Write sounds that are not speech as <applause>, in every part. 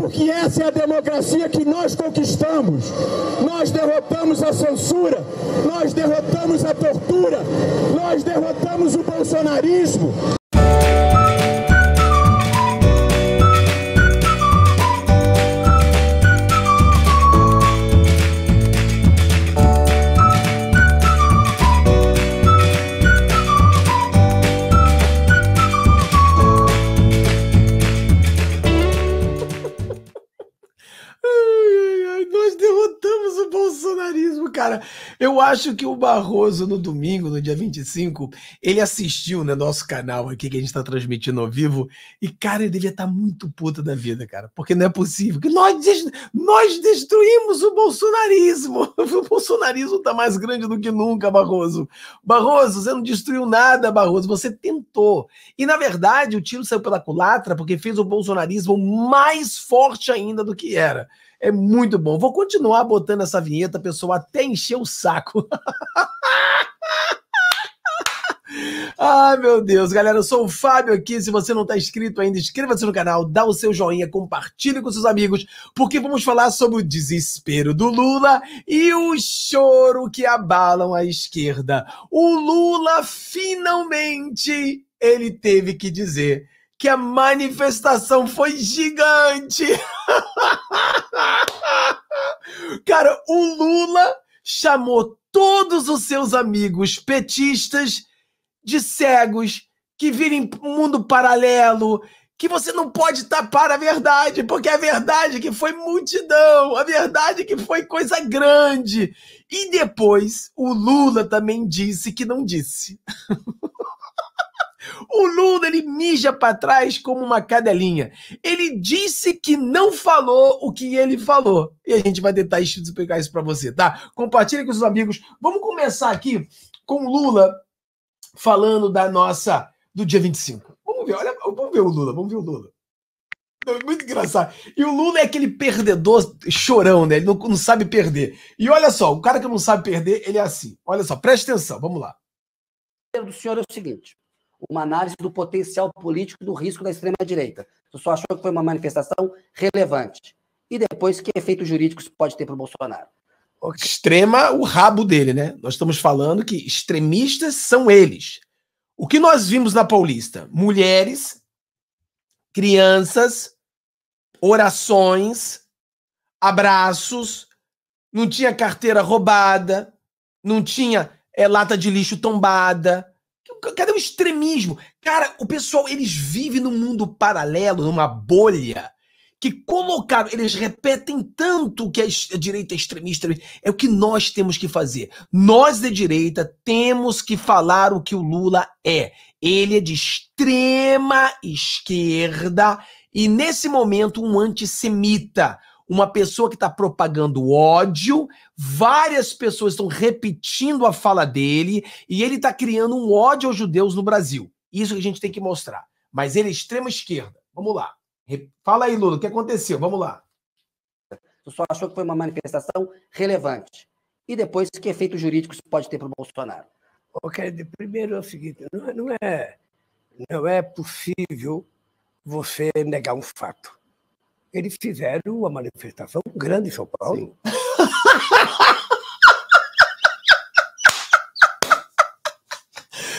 Porque essa é a democracia que nós conquistamos. Nós derrotamos a censura, nós derrotamos a tortura, nós derrotamos o bolsonarismo, cara, eu acho que o Barroso, no domingo, no dia 25, ele assistiu né, nosso canal aqui que a gente está transmitindo ao vivo. E, cara, ele devia estar tá muito puta da vida, cara. Porque não é possível. que nós, nós destruímos o bolsonarismo. <laughs> O bolsonarismo está mais grande do que nunca, Barroso. Barroso, você não destruiu nada, Barroso. Você tentou. E, na verdade, o tiro saiu pela culatra porque fez o bolsonarismo mais forte ainda do que era. É muito bom. Vou continuar botando essa vinheta, pessoal, até encher o saco. <laughs> Ai, meu Deus, galera, eu sou o Fábio aqui. Se você não está inscrito ainda, inscreva-se no canal, dá o seu joinha, compartilhe com seus amigos, porque vamos falar sobre o desespero do Lula e o choro que abalam a esquerda. O Lula finalmente ele teve que dizer que a manifestação foi gigante. <laughs> Cara, o Lula chamou todos os seus amigos petistas de cegos que virem mundo paralelo, que você não pode tapar a verdade, porque é a verdade que foi multidão, a verdade que foi coisa grande. E depois o Lula também disse que não disse. <laughs> O Lula ele mija para trás como uma cadelinha. Ele disse que não falou o que ele falou. E a gente vai tentar explicar isso para você, tá? Compartilhe com seus amigos. Vamos começar aqui com o Lula falando da nossa do dia 25. Vamos ver, olha, vamos ver o Lula, vamos ver o Lula. Muito engraçado. E o Lula é aquele perdedor chorão, né? Ele não, não sabe perder. E olha só, o cara que não sabe perder, ele é assim. Olha só, presta atenção, vamos lá. O senhor é o seguinte: uma análise do potencial político do risco da extrema-direita. Eu só achou que foi uma manifestação relevante. E depois, que efeitos jurídicos pode ter para o Bolsonaro? Extrema o rabo dele, né? Nós estamos falando que extremistas são eles. O que nós vimos na Paulista? Mulheres, crianças, orações, abraços, não tinha carteira roubada, não tinha é, lata de lixo tombada, Cadê o extremismo? Cara, o pessoal, eles vivem num mundo paralelo, numa bolha, que colocaram, eles repetem tanto que a direita é extremista. É o que nós temos que fazer. Nós da direita temos que falar o que o Lula é. Ele é de extrema esquerda e, nesse momento, um antissemita uma pessoa que está propagando ódio, várias pessoas estão repetindo a fala dele e ele está criando um ódio aos judeus no Brasil. Isso que a gente tem que mostrar. Mas ele é extrema esquerda. Vamos lá. Fala aí, Lula, o que aconteceu? Vamos lá. Tu só achou que foi uma manifestação relevante. E depois, que efeito jurídico isso pode ter para o Bolsonaro? Okay, primeiro é o seguinte, é, não é, não é possível você negar um fato eles fizeram uma manifestação grande em São Paulo.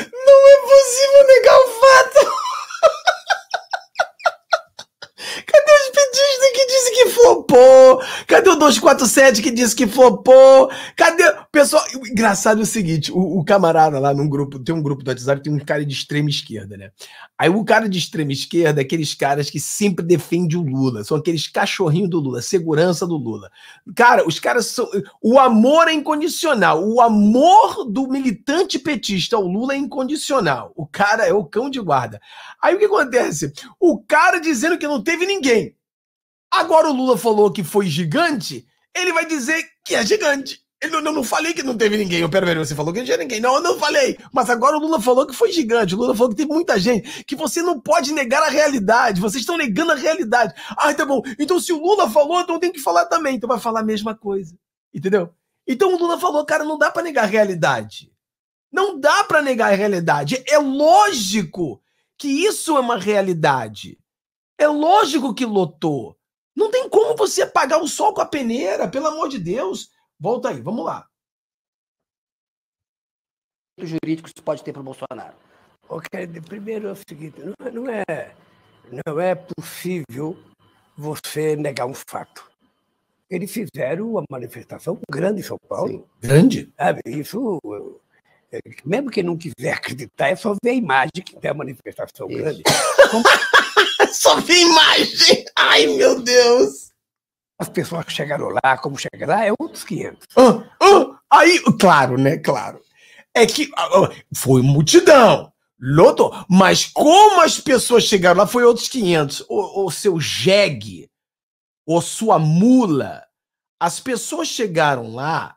Não é possível negar o fato! Cadê os pedistas que disse que flopou? Cadê o 247 que disse que flopou? Cadê. Pessoal, o engraçado é o seguinte: o, o, camarada lá num grupo, tem um grupo do WhatsApp, tem um cara de extrema esquerda, né? Aí o cara de extrema esquerda é aqueles caras que sempre defende o Lula, são aqueles cachorrinhos do Lula, segurança do Lula. Cara, os caras são. O amor é incondicional. O amor do militante petista ao Lula é incondicional. O cara é o cão de guarda. Aí o que acontece? O cara dizendo que não teve ninguém. Agora o Lula falou que foi gigante, ele vai dizer que é gigante. Eu não, não falei que não teve ninguém. O Pedro você falou que não tinha ninguém. Não, eu não falei. Mas agora o Lula falou que foi gigante. O Lula falou que tem muita gente. Que você não pode negar a realidade. Vocês estão negando a realidade. Ah, tá bom. Então se o Lula falou, então tem que falar também. Então vai falar a mesma coisa. Entendeu? Então o Lula falou, cara, não dá para negar a realidade. Não dá para negar a realidade. É lógico que isso é uma realidade. É lógico que lotou. Não tem como você apagar o sol com a peneira, pelo amor de Deus. Volta aí, vamos lá. O jurídico você pode ter para o Bolsonaro? Ok, primeiro é o seguinte, não, é, não, é, não é possível você negar um fato. Eles fizeram uma manifestação grande em São Paulo. Sim, grande? Sabe? Isso, é, mesmo quem não quiser acreditar, é só ver a imagem que tem a manifestação isso. grande. Como... <laughs> só ver a imagem! Ai, meu Deus! as pessoas que chegaram lá, como chegaram lá, é outros 500. Ah, ah, aí, claro, né? Claro. É que ah, ah, foi multidão, lotou, mas como as pessoas chegaram lá foi outros 500. O, o seu jegue, ou sua mula, as pessoas chegaram lá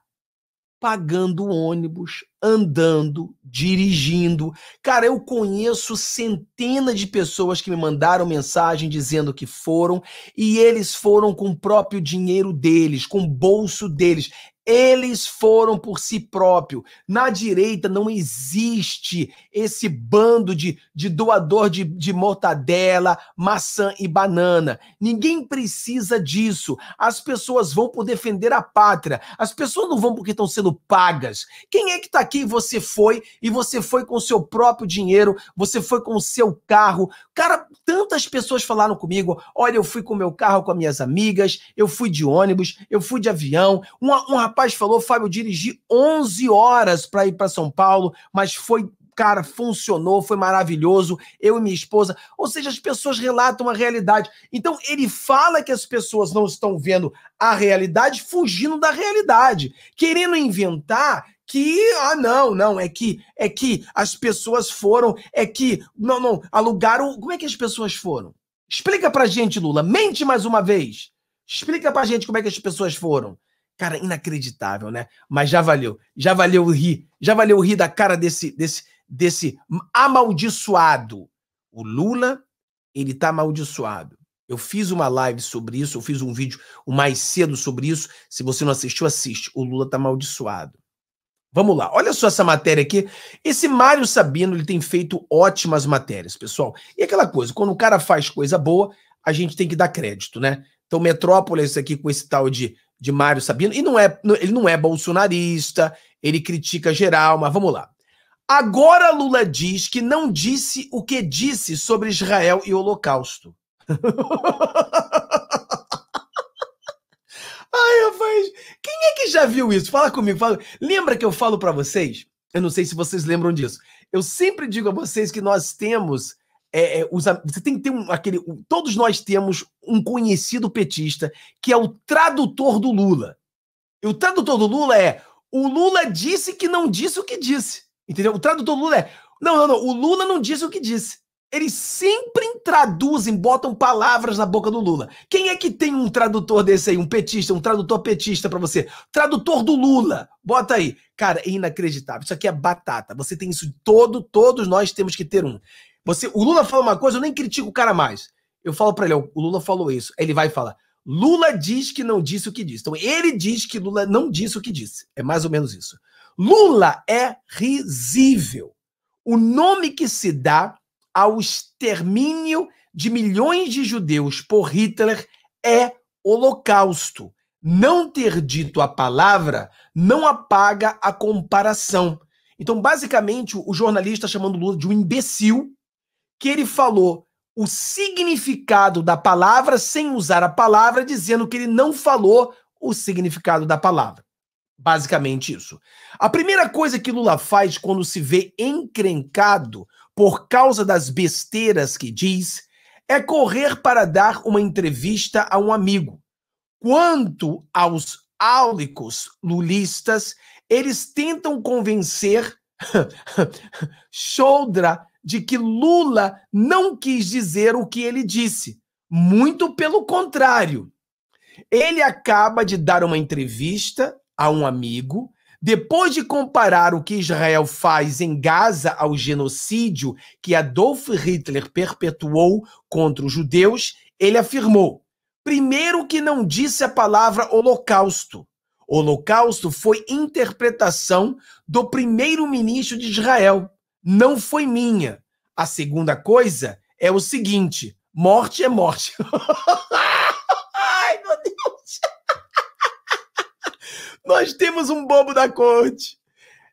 pagando ônibus, andando, dirigindo. Cara, eu conheço centenas de pessoas que me mandaram mensagem dizendo que foram e eles foram com o próprio dinheiro deles, com o bolso deles. Eles foram por si próprio. Na direita não existe esse bando de, de doador de, de mortadela, maçã e banana. Ninguém precisa disso. As pessoas vão por defender a pátria. As pessoas não vão porque estão sendo pagas. Quem é que está aqui e você foi? E você foi com seu próprio dinheiro, você foi com o seu carro. Cara, tantas pessoas falaram comigo: olha, eu fui com meu carro, com as minhas amigas, eu fui de ônibus, eu fui de avião. Um, um rapaz rapaz falou, Fábio, dirigi 11 horas para ir para São Paulo, mas foi cara, funcionou, foi maravilhoso, eu e minha esposa. Ou seja, as pessoas relatam a realidade. Então, ele fala que as pessoas não estão vendo a realidade, fugindo da realidade, querendo inventar que ah não, não, é que é que as pessoas foram, é que não, não, alugaram, como é que as pessoas foram? Explica pra gente, Lula, mente mais uma vez. Explica pra gente como é que as pessoas foram. Cara, inacreditável, né? Mas já valeu. Já valeu o rir. Já valeu o rir da cara desse, desse, desse amaldiçoado. O Lula, ele tá amaldiçoado. Eu fiz uma live sobre isso, eu fiz um vídeo mais cedo sobre isso. Se você não assistiu, assiste. O Lula tá amaldiçoado. Vamos lá, olha só essa matéria aqui. Esse Mário Sabino ele tem feito ótimas matérias, pessoal. E aquela coisa, quando o cara faz coisa boa, a gente tem que dar crédito, né? Então, Metrópolis aqui com esse tal de de Mário Sabino, e não é, ele não é bolsonarista, ele critica geral, mas vamos lá. Agora Lula diz que não disse o que disse sobre Israel e Holocausto. <laughs> Ai, rapaz, quem é que já viu isso? Fala comigo, fala. Lembra que eu falo para vocês? Eu não sei se vocês lembram disso. Eu sempre digo a vocês que nós temos é, é, os, você tem que ter um, aquele. Um, todos nós temos um conhecido petista que é o tradutor do Lula. E o tradutor do Lula é o Lula disse que não disse o que disse. Entendeu? O tradutor do Lula é. Não, não, não. O Lula não disse o que disse. Eles sempre traduzem, botam palavras na boca do Lula. Quem é que tem um tradutor desse aí, um petista, um tradutor petista para você? Tradutor do Lula. Bota aí. Cara, é inacreditável. Isso aqui é batata. Você tem isso todo, todos nós temos que ter um. Você, o Lula fala uma coisa, eu nem critico o cara mais. Eu falo para ele, o Lula falou isso. Ele vai falar: Lula diz que não disse o que disse. Então ele diz que Lula não disse o que disse. É mais ou menos isso. Lula é risível. O nome que se dá ao extermínio de milhões de judeus por Hitler é holocausto. Não ter dito a palavra não apaga a comparação. Então, basicamente, o jornalista chamando Lula de um imbecil que ele falou o significado da palavra sem usar a palavra, dizendo que ele não falou o significado da palavra. Basicamente isso. A primeira coisa que Lula faz quando se vê encrencado por causa das besteiras que diz é correr para dar uma entrevista a um amigo. Quanto aos áulicos lulistas, eles tentam convencer Choldra <laughs> de que Lula não quis dizer o que ele disse. Muito pelo contrário. Ele acaba de dar uma entrevista a um amigo, depois de comparar o que Israel faz em Gaza ao genocídio que Adolf Hitler perpetuou contra os judeus, ele afirmou: primeiro, que não disse a palavra holocausto. Holocausto foi interpretação do primeiro-ministro de Israel, não foi minha. A segunda coisa é o seguinte: morte é morte. <laughs> Ai, meu Deus! <laughs> Nós temos um bobo da corte.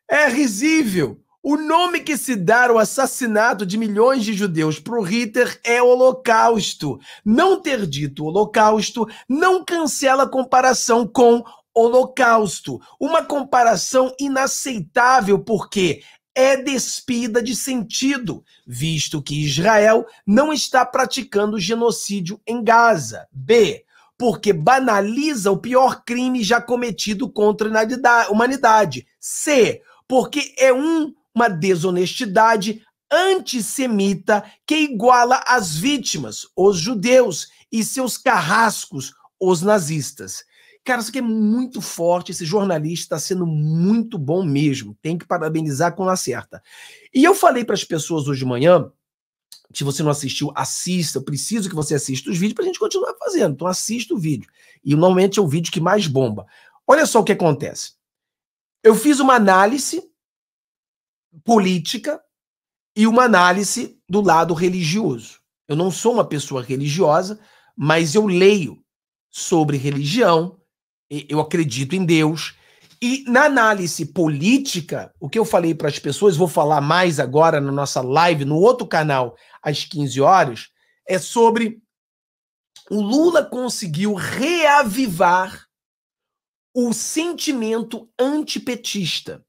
É risível. O nome que se dá ao assassinato de milhões de judeus o Hitler é Holocausto. Não ter dito Holocausto não cancela a comparação com Holocausto. Uma comparação inaceitável, porque é despida de sentido, visto que Israel não está praticando genocídio em Gaza. B. Porque banaliza o pior crime já cometido contra a humanidade. C. Porque é um, uma desonestidade antissemita que iguala as vítimas, os judeus, e seus carrascos, os nazistas. Cara, isso aqui é muito forte. Esse jornalista está sendo muito bom mesmo. Tem que parabenizar com acerta. E eu falei para as pessoas hoje de manhã. Se você não assistiu, assista. Eu preciso que você assista os vídeos para a gente continuar fazendo. Então, assista o vídeo. E normalmente é o vídeo que mais bomba. Olha só o que acontece. Eu fiz uma análise política e uma análise do lado religioso. Eu não sou uma pessoa religiosa, mas eu leio sobre religião, eu acredito em Deus. E na análise política, o que eu falei para as pessoas, vou falar mais agora na nossa live, no outro canal, às 15 horas, é sobre o Lula conseguiu reavivar o sentimento antipetista.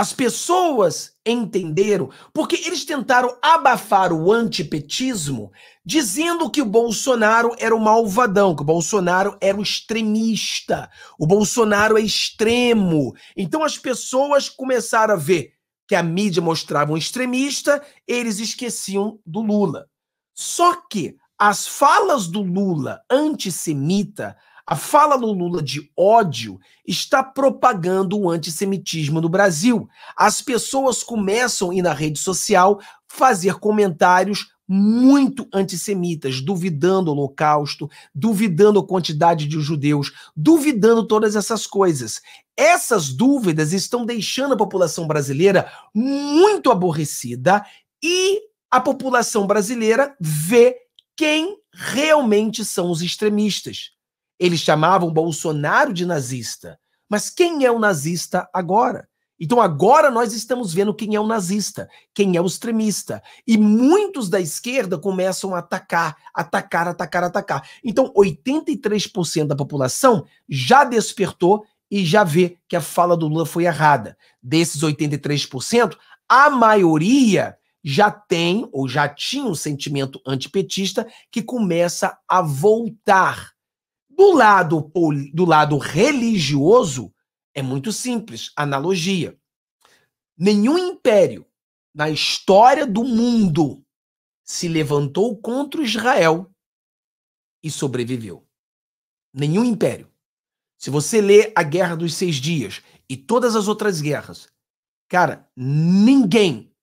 As pessoas entenderam porque eles tentaram abafar o antipetismo dizendo que o Bolsonaro era o malvadão, que o Bolsonaro era o extremista, o Bolsonaro é extremo. Então as pessoas começaram a ver que a mídia mostrava um extremista, eles esqueciam do Lula. Só que as falas do Lula antissemita, a fala do Lula de ódio está propagando o antissemitismo no Brasil. As pessoas começam a ir na rede social fazer comentários muito antissemitas, duvidando o Holocausto, duvidando a quantidade de judeus, duvidando todas essas coisas. Essas dúvidas estão deixando a população brasileira muito aborrecida e a população brasileira vê quem realmente são os extremistas. Eles chamavam Bolsonaro de nazista. Mas quem é o nazista agora? Então agora nós estamos vendo quem é o nazista, quem é o extremista. E muitos da esquerda começam a atacar, atacar, atacar, atacar. Então 83% da população já despertou e já vê que a fala do Lula foi errada. Desses 83%, a maioria já tem ou já tinha um sentimento antipetista que começa a voltar do lado, do lado religioso, é muito simples, analogia. Nenhum império na história do mundo se levantou contra Israel e sobreviveu. Nenhum império. Se você lê a Guerra dos Seis Dias e todas as outras guerras, cara, ninguém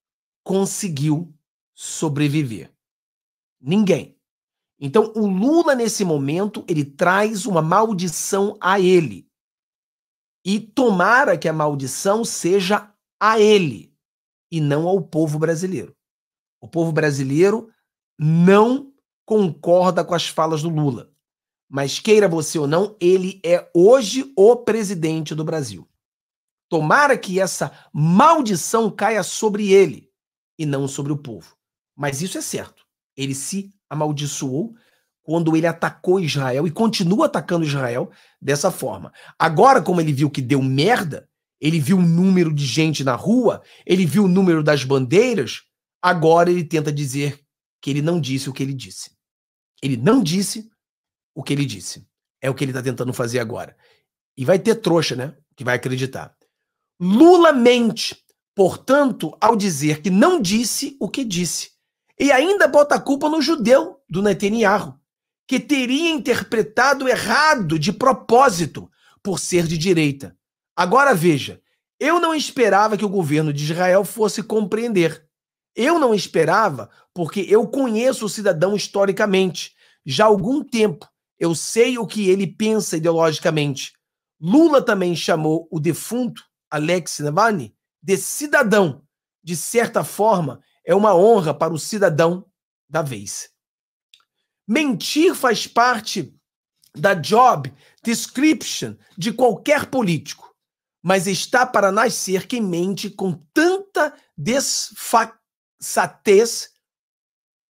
conseguiu sobreviver. Ninguém. Então, o Lula, nesse momento, ele traz uma maldição a ele. E tomara que a maldição seja a ele e não ao povo brasileiro. O povo brasileiro não concorda com as falas do Lula. Mas queira você ou não, ele é hoje o presidente do Brasil. Tomara que essa maldição caia sobre ele e não sobre o povo. Mas isso é certo. Ele se amaldiçoou quando ele atacou Israel e continua atacando Israel dessa forma. Agora, como ele viu que deu merda, ele viu o número de gente na rua, ele viu o número das bandeiras, agora ele tenta dizer que ele não disse o que ele disse. Ele não disse o que ele disse. É o que ele está tentando fazer agora. E vai ter trouxa, né? Que vai acreditar. Lula mente, portanto, ao dizer que não disse o que disse e ainda bota a culpa no judeu, do Netanyahu, que teria interpretado errado de propósito por ser de direita. Agora veja, eu não esperava que o governo de Israel fosse compreender. Eu não esperava, porque eu conheço o cidadão historicamente. Já há algum tempo eu sei o que ele pensa ideologicamente. Lula também chamou o defunto Alex Navalny de cidadão. De certa forma, é uma honra para o cidadão da vez. Mentir faz parte da job description de qualquer político, mas está para nascer quem mente com tanta desfaçatez,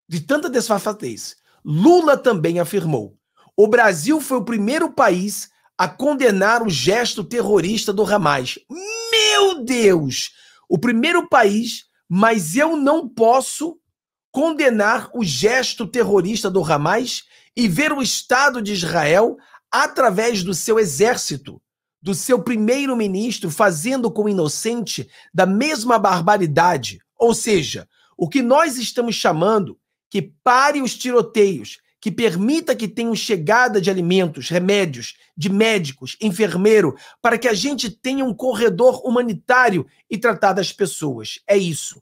de tanta desfaçatez. Lula também afirmou: o Brasil foi o primeiro país a condenar o gesto terrorista do Hamas. Meu Deus! O primeiro país mas eu não posso condenar o gesto terrorista do Hamas e ver o Estado de Israel, através do seu exército, do seu primeiro-ministro, fazendo com o inocente da mesma barbaridade. Ou seja, o que nós estamos chamando que pare os tiroteios, que permita que tenham chegada de alimentos, remédios, de médicos, enfermeiro, para que a gente tenha um corredor humanitário e tratar das pessoas. É isso.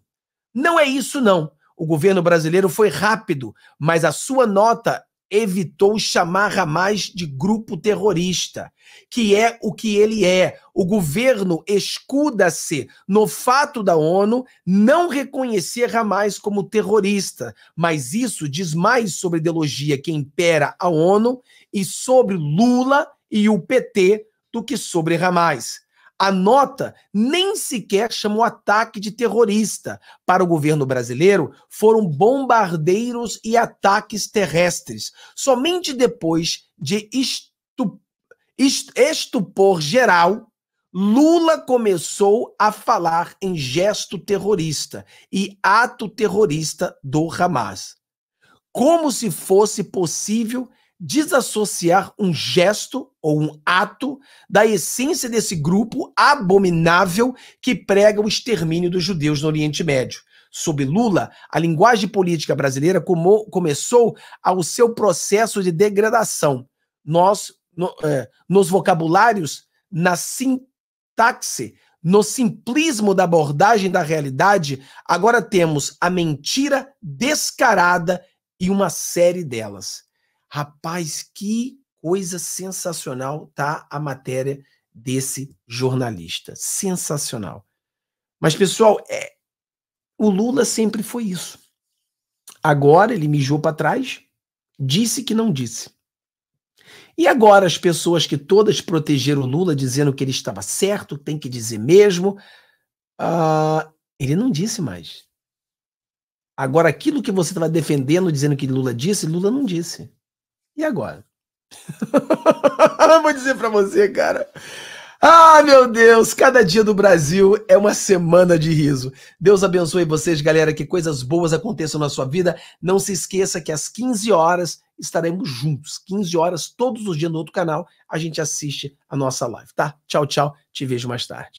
Não é isso, não. O governo brasileiro foi rápido, mas a sua nota evitou chamar Hamas de grupo terrorista, que é o que ele é. O governo escuda-se no fato da ONU não reconhecer Hamas como terrorista, mas isso diz mais sobre a ideologia que impera a ONU e sobre Lula e o PT do que sobre Ramais. A nota nem sequer chama o ataque de terrorista. Para o governo brasileiro, foram bombardeiros e ataques terrestres. Somente depois de estupor geral, Lula começou a falar em gesto terrorista e ato terrorista do Hamas. Como se fosse possível desassociar um gesto ou um ato da essência desse grupo abominável que prega o extermínio dos judeus no Oriente Médio. Sob Lula, a linguagem política brasileira como, começou ao seu processo de degradação. Nós, no, é, nos vocabulários, na sintaxe, no simplismo da abordagem da realidade, agora temos a mentira descarada e uma série delas. Rapaz, que coisa sensacional tá a matéria desse jornalista. Sensacional. Mas, pessoal, é, o Lula sempre foi isso. Agora ele mijou para trás, disse que não disse. E agora as pessoas que todas protegeram o Lula dizendo que ele estava certo, tem que dizer mesmo, uh, ele não disse mais. Agora aquilo que você estava defendendo, dizendo que Lula disse, Lula não disse. E agora? <laughs> Vou dizer para você, cara. Ah, meu Deus, cada dia do Brasil é uma semana de riso. Deus abençoe vocês, galera, que coisas boas aconteçam na sua vida. Não se esqueça que às 15 horas estaremos juntos. 15 horas todos os dias no outro canal, a gente assiste a nossa live, tá? Tchau, tchau. Te vejo mais tarde.